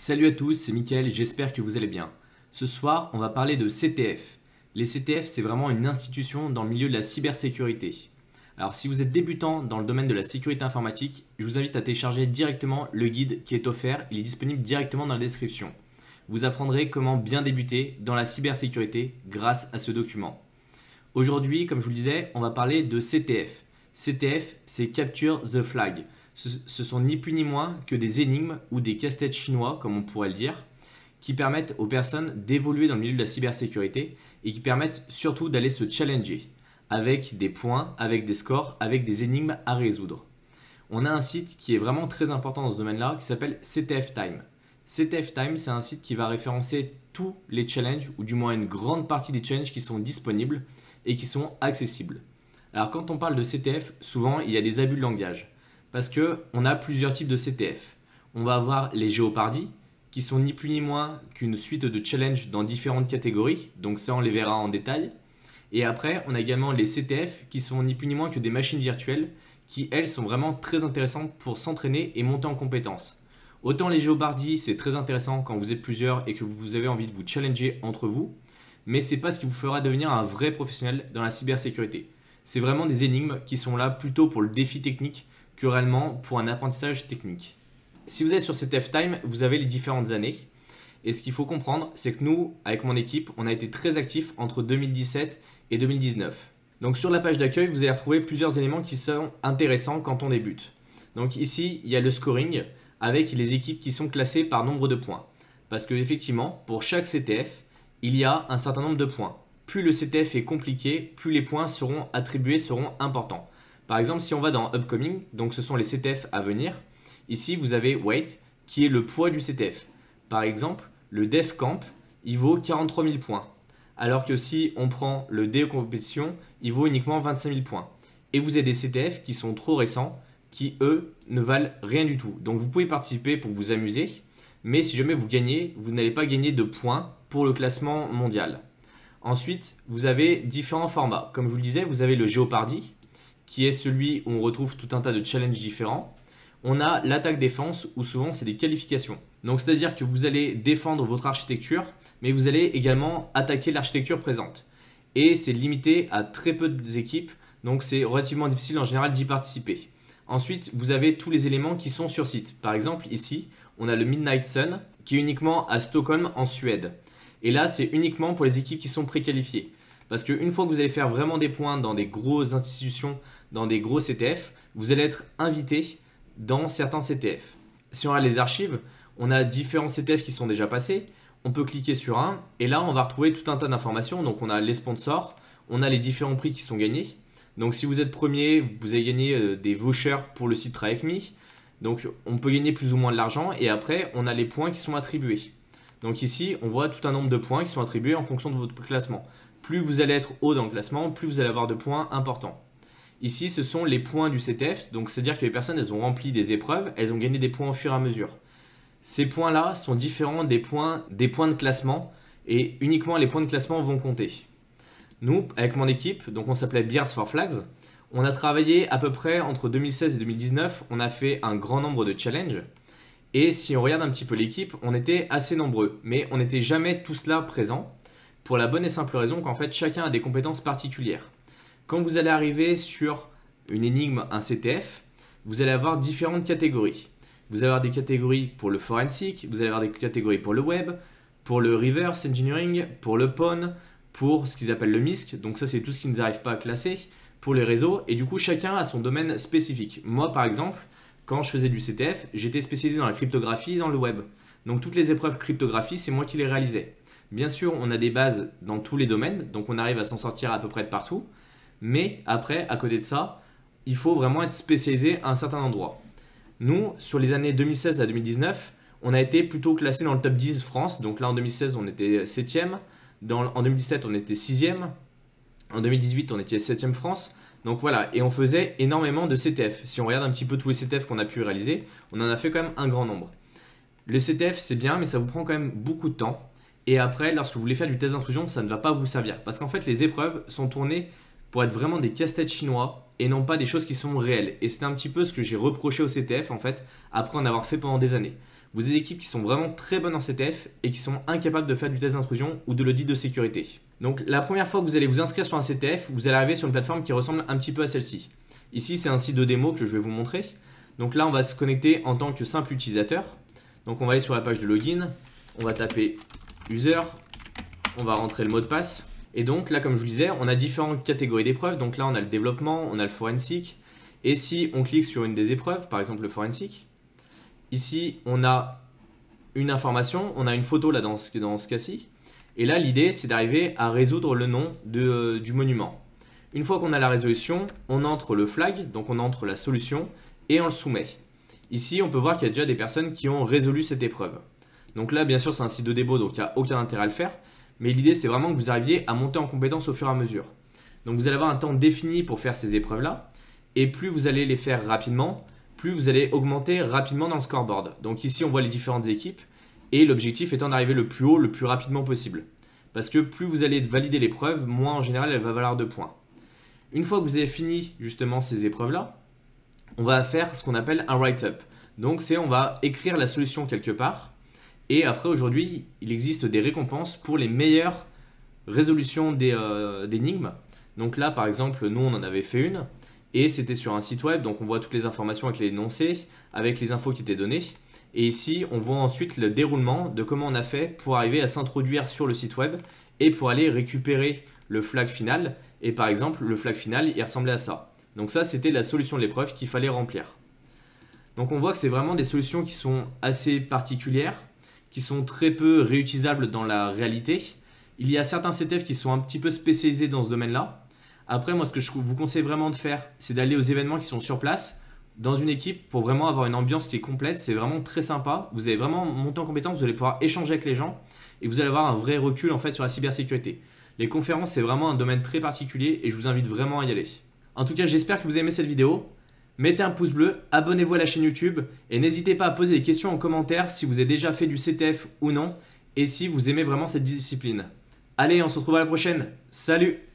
Salut à tous, c'est Mickaël, j'espère que vous allez bien. Ce soir, on va parler de CTF. Les CTF, c'est vraiment une institution dans le milieu de la cybersécurité. Alors si vous êtes débutant dans le domaine de la sécurité informatique, je vous invite à télécharger directement le guide qui est offert, il est disponible directement dans la description. Vous apprendrez comment bien débuter dans la cybersécurité grâce à ce document. Aujourd'hui, comme je vous le disais, on va parler de CTF. CTF, c'est Capture the Flag ce, sont ni plus ni moins que des énigmes ou des casse-têtes chinois, comme on pourrait le dire, qui permettent aux personnes d'évoluer dans le milieu de la cybersécurité et qui permettent surtout d'aller se challenger avec des points, avec des scores, avec des énigmes à résoudre. On a un site qui est vraiment très important dans ce domaine-là qui s'appelle CTF Time. CTF Time, c'est un site qui va référencer tous les challenges, ou du moins une grande partie des challenges qui sont disponibles et qui sont accessibles. Alors quand on parle de CTF, souvent il y a des abus de langage. Parce qu'on a plusieurs types de CTF. On va avoir les géopardies, qui sont ni plus ni moins qu'une suite de challenges dans différentes catégories, donc ça on les verra en détail. Et après, on a également les CTF, qui sont ni plus ni moins que des machines virtuelles, qui elles sont vraiment très intéressantes pour s'entraîner et monter en compétences. Autant les géopardies, c'est très intéressant quand vous êtes plusieurs et que vous avez envie de vous challenger entre vous, mais ce n'est pas ce qui vous fera devenir un vrai professionnel dans la cybersécurité. C'est vraiment des énigmes qui sont là plutôt pour le défi technique pour un apprentissage technique. Si vous êtes sur CTF time vous avez les différentes années. Et ce qu'il faut comprendre, c'est que nous, avec mon équipe, on a été très actifs entre 2017 et 2019. Donc sur la page d'accueil, vous allez retrouver plusieurs éléments qui sont intéressants quand on débute. Donc ici, il y a le scoring avec les équipes qui sont classées par nombre de points. Parce que effectivement, pour chaque CTF, il y a un certain nombre de points. Plus le CTF est compliqué, plus les points seront attribués seront importants. Par exemple, si on va dans Upcoming, donc ce sont les CTF à venir, ici vous avez Weight, qui est le poids du CTF. Par exemple, le Def Camp, il vaut 43 000 points. Alors que si on prend le D compétition, il vaut uniquement 25 000 points. Et vous avez des CTF qui sont trop récents, qui eux ne valent rien du tout. Donc vous pouvez participer pour vous amuser, mais si jamais vous gagnez, vous n'allez pas gagner de points pour le classement mondial. Ensuite, vous avez différents formats. Comme je vous le disais, vous avez le Géopardy, qui est celui où on retrouve tout un tas de challenges différents. On a l'attaque-défense, où souvent c'est des qualifications. Donc c'est-à-dire que vous allez défendre votre architecture, mais vous allez également attaquer l'architecture présente. Et c'est limité à très peu d'équipes, donc c'est relativement difficile en général d'y participer. Ensuite, vous avez tous les éléments qui sont sur site. Par exemple, ici, on a le Midnight Sun, qui est uniquement à Stockholm en Suède. Et là, c'est uniquement pour les équipes qui sont préqualifiées. Parce qu'une fois que vous allez faire vraiment des points dans des grosses institutions, dans des gros CTF, vous allez être invité dans certains CTF. Si on a les archives, on a différents CTF qui sont déjà passés. On peut cliquer sur un et là, on va retrouver tout un tas d'informations. Donc, on a les sponsors, on a les différents prix qui sont gagnés. Donc, si vous êtes premier, vous avez gagné euh, des vouchers pour le site TrackMe. Donc, on peut gagner plus ou moins de l'argent et après, on a les points qui sont attribués. Donc, ici, on voit tout un nombre de points qui sont attribués en fonction de votre classement. Plus vous allez être haut dans le classement, plus vous allez avoir de points importants. Ici, ce sont les points du CTF, donc c'est-à-dire que les personnes, elles ont rempli des épreuves, elles ont gagné des points au fur et à mesure. Ces points-là sont différents des points, des points de classement, et uniquement les points de classement vont compter. Nous, avec mon équipe, donc on s'appelait Beers for Flags, on a travaillé à peu près entre 2016 et 2019, on a fait un grand nombre de challenges, et si on regarde un petit peu l'équipe, on était assez nombreux, mais on n'était jamais tous là présents, pour la bonne et simple raison qu'en fait chacun a des compétences particulières. Quand vous allez arriver sur une énigme, un CTF, vous allez avoir différentes catégories. Vous allez avoir des catégories pour le forensic, vous allez avoir des catégories pour le web, pour le reverse engineering, pour le pawn, pour ce qu'ils appellent le MISC, donc ça c'est tout ce qui ne arrive pas à classer, pour les réseaux, et du coup chacun a son domaine spécifique. Moi par exemple, quand je faisais du CTF, j'étais spécialisé dans la cryptographie et dans le web. Donc toutes les épreuves cryptographie, c'est moi qui les réalisais. Bien sûr, on a des bases dans tous les domaines, donc on arrive à s'en sortir à peu près de partout. Mais après, à côté de ça, il faut vraiment être spécialisé à un certain endroit. Nous, sur les années 2016 à 2019, on a été plutôt classé dans le top 10 France. Donc là, en 2016, on était 7 e en 2017, on était 6 e En 2018, on était 7 e France. Donc voilà, et on faisait énormément de CTF. Si on regarde un petit peu tous les CTF qu'on a pu réaliser, on en a fait quand même un grand nombre. Le CTF, c'est bien, mais ça vous prend quand même beaucoup de temps. Et après, lorsque vous voulez faire du test d'intrusion, ça ne va pas vous servir. Parce qu'en fait, les épreuves sont tournées pour être vraiment des casse-têtes chinois et non pas des choses qui sont réelles. Et c'est un petit peu ce que j'ai reproché au CTF, en fait, après en avoir fait pendant des années. Vous avez des équipes qui sont vraiment très bonnes en CTF et qui sont incapables de faire du test d'intrusion ou de l'audit de sécurité. Donc la première fois que vous allez vous inscrire sur un CTF, vous allez arriver sur une plateforme qui ressemble un petit peu à celle-ci. Ici, c'est un site de démo que je vais vous montrer. Donc là, on va se connecter en tant que simple utilisateur. Donc on va aller sur la page de login, on va taper user, on va rentrer le mot de passe. Et donc là, comme je vous disais, on a différentes catégories d'épreuves. Donc là, on a le développement, on a le forensic. Et si on clique sur une des épreuves, par exemple le forensic, ici, on a une information, on a une photo là dans ce, dans ce cas-ci. Et là, l'idée, c'est d'arriver à résoudre le nom euh, du monument. Une fois qu'on a la résolution, on entre le flag, donc on entre la solution, et on le soumet. Ici, on peut voir qu'il y a déjà des personnes qui ont résolu cette épreuve. Donc là, bien sûr, c'est un site de débo, donc il n'y a aucun intérêt à le faire. Mais l'idée, c'est vraiment que vous arriviez à monter en compétence au fur et à mesure. Donc vous allez avoir un temps défini pour faire ces épreuves-là. Et plus vous allez les faire rapidement, plus vous allez augmenter rapidement dans le scoreboard. Donc ici, on voit les différentes équipes. Et l'objectif étant d'arriver le plus haut, le plus rapidement possible. Parce que plus vous allez valider l'épreuve, moins en général, elle va valoir de points. Une fois que vous avez fini justement ces épreuves-là, on va faire ce qu'on appelle un write-up. Donc c'est on va écrire la solution quelque part et après, aujourd'hui, il existe des récompenses pour les meilleures résolutions euh, d'énigmes. donc là, par exemple, nous, on en avait fait une. Et c'était sur un site web, donc on voit toutes les informations avec les énoncés, avec les infos qui étaient données. Et ici, on voit ensuite le déroulement de comment on a fait pour arriver à s'introduire sur le site web et pour aller récupérer le flag final. Et par exemple, le flag final, il ressemblait à ça. Donc ça, c'était la solution de l'épreuve qu'il fallait remplir. Donc on voit que c'est vraiment des solutions qui sont assez particulières qui sont très peu réutilisables dans la réalité. Il y a certains CTF qui sont un petit peu spécialisés dans ce domaine-là. Après, moi, ce que je vous conseille vraiment de faire, c'est d'aller aux événements qui sont sur place, dans une équipe, pour vraiment avoir une ambiance qui est complète. C'est vraiment très sympa. Vous avez vraiment monter en compétence, vous allez pouvoir échanger avec les gens et vous allez avoir un vrai recul en fait sur la cybersécurité. Les conférences, c'est vraiment un domaine très particulier et je vous invite vraiment à y aller. En tout cas, j'espère que vous avez aimé cette vidéo. Mettez un pouce bleu, abonnez-vous à la chaîne YouTube et n'hésitez pas à poser des questions en commentaire si vous avez déjà fait du CTF ou non et si vous aimez vraiment cette discipline. Allez, on se retrouve à la prochaine. Salut